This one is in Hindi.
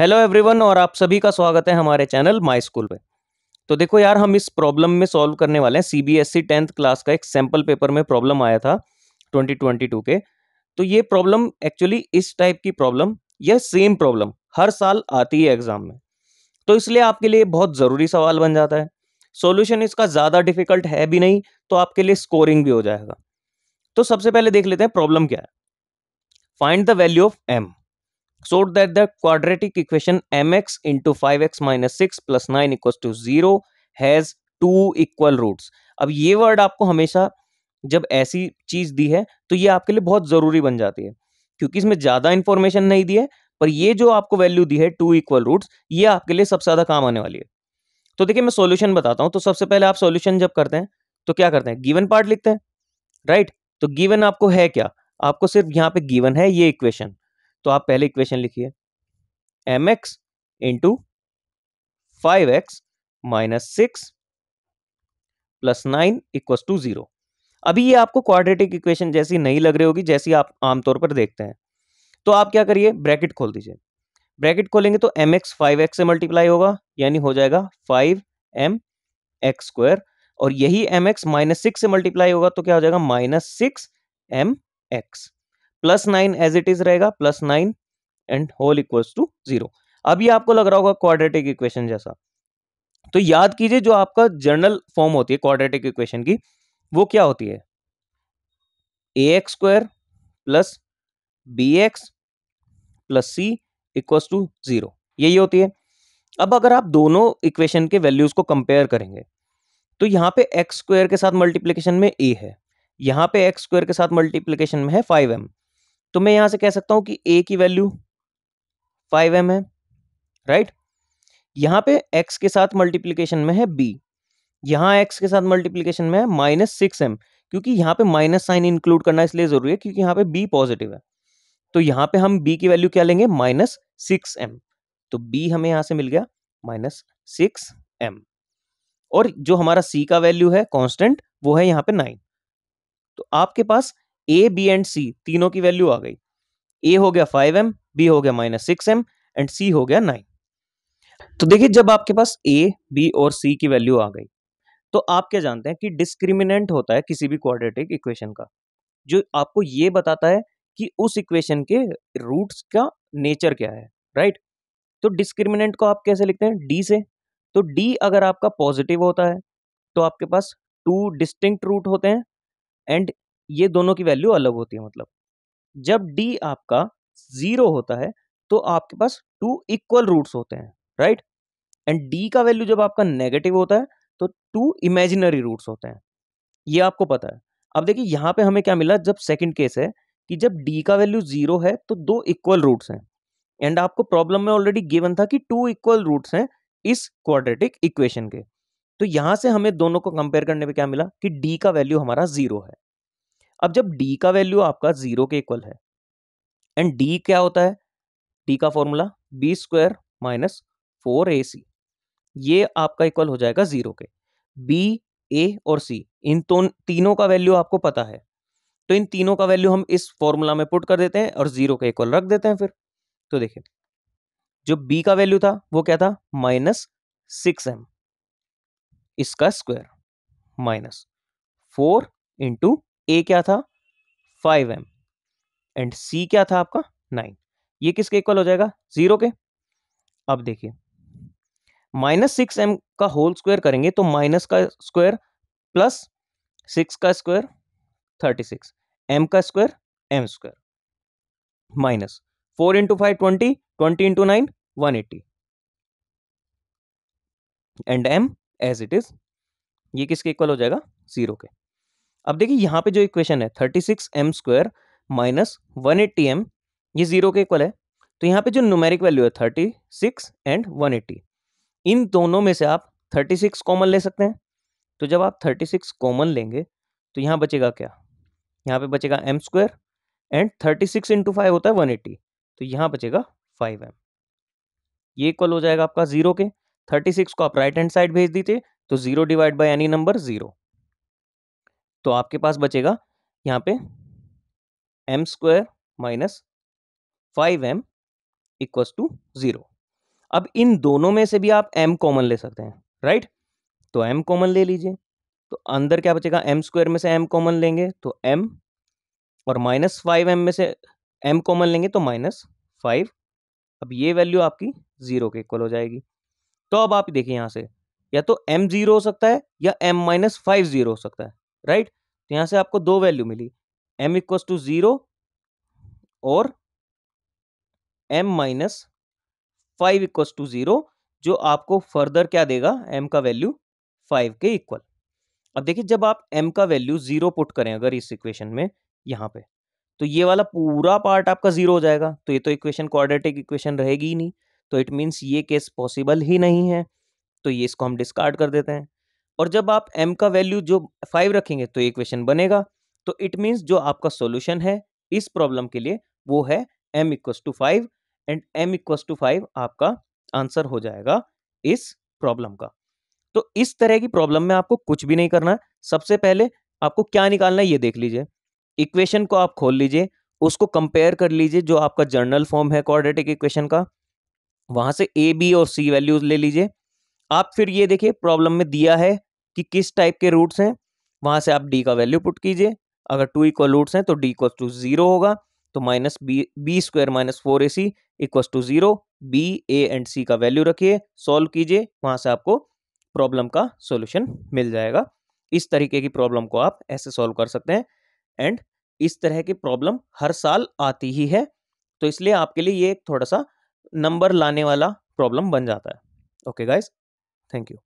हेलो एवरीवन और आप सभी का स्वागत है हमारे चैनल माई स्कूल पे तो देखो यार हम इस प्रॉब्लम में सॉल्व करने वाले हैं सीबीएसई टेंथ क्लास का एक सैम्पल पेपर में प्रॉब्लम आया था 2022 के तो ये प्रॉब्लम एक्चुअली इस टाइप की प्रॉब्लम यह सेम प्रॉब्लम हर साल आती है एग्जाम में तो इसलिए आपके लिए बहुत ज़रूरी सवाल बन जाता है सोल्यूशन इसका ज़्यादा डिफिकल्ट है भी नहीं तो आपके लिए स्कोरिंग भी हो जाएगा तो सबसे पहले देख लेते हैं प्रॉब्लम क्या है find the value of M showed that the quadratic equation mx into 5x minus 6 plus 9 equals to 0 has two equal roots. अब ये वर्ड आपको हमेशा जब ऐसी चीज दी है तो ये आपके लिए बहुत जरूरी बन जाती है क्योंकि इसमें ज्यादा इंफॉर्मेशन नहीं दी है पर ये जो आपको वैल्यू दी है टू इक्वल रूट्स ये आपके लिए सबसे ज्यादा काम आने वाली है तो देखिए मैं सॉल्यूशन बताता हूं तो सबसे पहले आप सॉल्यूशन जब करते हैं तो क्या करते हैं गिवन पार्ट लिखते हैं राइट right? तो गिवन आपको है क्या आपको सिर्फ यहाँ पे गिवन है ये इक्वेशन तो आप पहले इक्वेशन लिखिए M X into five X minus six plus nine equals to zero अभी ये आपको क्वाड्रेटिक इक्वेशन जैसी नहीं लग रही होगी जैसी आप आमतौर पर देखते हैं तो आप क्या करिए ब्रैकेट खोल दीजिए ब्रैकेट खोलेंगे तो एम एक्स फाइव एक्स से मल्टीप्लाई होगा यानी हो जाएगा फाइव एम एक्स स्क्वायर और यही एम एक्स माइनस सिक्स से मल्टीप्लाई होगा तो क्या हो जाएगा minus six M X plus nine as it is रहेगा plus nine and whole equals to zero अभी आपको लग रहा होगा क्वाड्रेटिक इक्वेशन जैसा तो याद कीजिए जो आपका जनरल फॉर्म होती है क्वाड्रेटिक इक्वेशन की वो क्या होती है A X square plus B X plus C equals to zero यही होती है अब अगर आप दोनों इक्वेशन के वैल्यूज को कंपेयर करेंगे तो यहां पे एक्स स्क्वायर के साथ मल्टीप्लीकेशन में ए है यहां पे एक्स स्क्वायर के साथ मल्टीप्लीकेशन में है फाइव एम तो मैं यहां से कह सकता हूं कि ए की वैल्यू फाइव एम है राइट यहां पे x के साथ मल्टीप्लीकेशन में है b यहां x के साथ मल्टीप्लीकेशन में है माइनस सिक्स एम क्योंकि यहां पे माइनस साइन इंक्लूड करना इसलिए जरूरी है क्योंकि यहां पे बी पॉजिटिव है तो यहां पे हम बी की वैल्यू क्या लेंगे माइनस सिक्स एम तो बी हमें यहां से मिल गया माइनस सिक्स एम और जो हमारा सी का वैल्यू है कांस्टेंट वो है यहां पे नाइन तो आपके पास ए बी एंड सी तीनों की वैल्यू आ गई ए हो गया फाइव एम बी हो गया minus six M and C हो गया नाइन तो देखिए जब आपके पास ए बी और सी की वैल्यू आ गई तो आप क्या जानते हैं कि डिस्क्रिमिनेंट होता है किसी भी क्वाड्रेटिक इक्वेशन का जो आपको ये बताता है कि उस इक्वेशन के रूट्स का नेचर क्या है राइट तो डिस्क्रिमिनेंट को आप कैसे लिखते हैं डी से तो डी अगर आपका पॉजिटिव होता है तो आपके पास टू डिस्टिंक्ट रूट होते हैं एंड ये दोनों की वैल्यू अलग होती है मतलब जब डी आपका ज़ीरो होता है तो आपके पास टू इक्वल रूट्स होते हैं राइट एंड डी का वैल्यू जब आपका नेगेटिव होता है तो टू इमेजिनरी रूट्स होते हैं ये आपको पता है अब देखिए यहाँ पे हमें क्या मिला जब सेकंड केस है कि जब डी का वैल्यू जीरो है तो दो इक्वल रूट्स हैं एंड आपको प्रॉब्लम में ऑलरेडी गिवन था कि टू इक्वल रूट्स हैं इस क्वाड्रेटिक इक्वेशन के तो यहाँ से हमें दोनों को कंपेयर करने पे क्या मिला कि डी का वैल्यू हमारा जीरो है अब जब डी का वैल्यू आपका जीरो के इक्वल है एंड डी क्या होता है डी का formula B square minus four A C ये आपका इक्वल हो जाएगा जीरो के बी ए और सी इन तो, तीनों का वैल्यू आपको पता है तो इन तीनों का वैल्यू हम इस फॉर्मूला में पुट कर देते हैं और जीरो के इक्वल रख देते हैं फिर तो देखिए जो बी का वैल्यू था वो क्या था माइनस सिक्स एम इसका square minus four into A क्या था फाइव एम एंड सी क्या था आपका नाइन ये किसके इक्वल हो जाएगा जीरो के अब देखिए माइनस सिक्स एम का होल स्क्वायर करेंगे तो माइनस का स्क्वायर प्लस सिक्स का स्क्वायर थर्टी सिक्स एम का square M square minus four into five twenty twenty into nine one eighty and M as it is ये किसके इक्वल हो जाएगा जीरो के अब देखिए यहाँ पे जो इक्वेशन है thirty six M square minus one eighty M ये जीरो के इक्वल है तो यहाँ पे जो न्यूमेरिक वैल्यू है thirty six and one eighty इन दोनों में से आप थर्टी सिक्स कॉमन ले सकते हैं तो जब आप थर्टी सिक्स कॉमन लेंगे तो यहाँ बचेगा क्या यहाँ पे बचेगा M square and thirty six into five होता है वन एट्टी तो यहाँ बचेगा फाइव एम ये इक्वल हो जाएगा आपका जीरो के थर्टी सिक्स को आप राइट हैंड साइड भेज दीजिए तो zero divide by any number zero तो आपके पास बचेगा यहाँ पे M square minus five M equals to zero अब इन दोनों में से भी आप एम कॉमन ले सकते हैं राइट तो एम कॉमन ले लीजिए तो अंदर क्या बचेगा एम स्क्वायर में से एम कॉमन लेंगे तो एम और माइनस फाइव एम में से एम कॉमन लेंगे तो माइनस फाइव अब ये वैल्यू आपकी ज़ीरो के इक्वल हो जाएगी तो अब आप देखिए यहां से या तो एम ज़ीरो हो सकता है या एम माइनस फाइव ज़ीरो हो सकता है राइट तो यहां से आपको दो वैल्यू मिली एम इक्वस टू ज़ीरो और M minus five equals to zero जो आपको फर्दर क्या देगा एम का वैल्यू फाइव के इक्वल अब देखिए जब आप एम का वैल्यू ज़ीरो पुट करें अगर इस इक्वेशन में यहां पे तो ये वाला पूरा पार्ट आपका ज़ीरो हो जाएगा तो ये तो इक्वेशन क्वाड्रेटिक इक्वेशन रहेगी ही नहीं तो इट मीन्स ये केस पॉसिबल ही नहीं है तो ये इसको हम डिस्कार्ड कर देते हैं और जब आप एम का वैल्यू जो फाइव रखेंगे तो इक्वेशन बनेगा तो इट मीन्स जो आपका सोल्यूशन है इस प्रॉब्लम के लिए वो है M equals to five and M equals to five आपका आंसर हो जाएगा इस प्रॉब्लम का तो इस तरह की प्रॉब्लम में आपको कुछ भी नहीं करना है सबसे पहले आपको क्या निकालना है ये देख लीजिए इक्वेशन को आप खोल लीजिए उसको कंपेयर कर लीजिए जो आपका जर्नल फॉर्म है क्वाड्रेटिक इक्वेशन का वहां से ए बी और सी वैल्यूज ले लीजिए आप फिर ये देखिए प्रॉब्लम में दिया है कि किस टाइप के रूट्स हैं वहाँ से आप डी का वैल्यू पुट कीजिए अगर टू इक्वल रूट्स हैं तो डी इक्वल टू जीरो होगा तो minus B B square minus four A C equal to zero B A and C का वैल्यू रखिए सॉल्व कीजिए वहाँ से आपको प्रॉब्लम का सोल्यूशन मिल जाएगा इस तरीके की प्रॉब्लम को आप ऐसे सॉल्व कर सकते हैं एंड इस तरह की प्रॉब्लम हर साल आती ही है तो इसलिए आपके लिए ये एक थोड़ा सा नंबर लाने वाला प्रॉब्लम बन जाता है ओके गाइज थैंक यू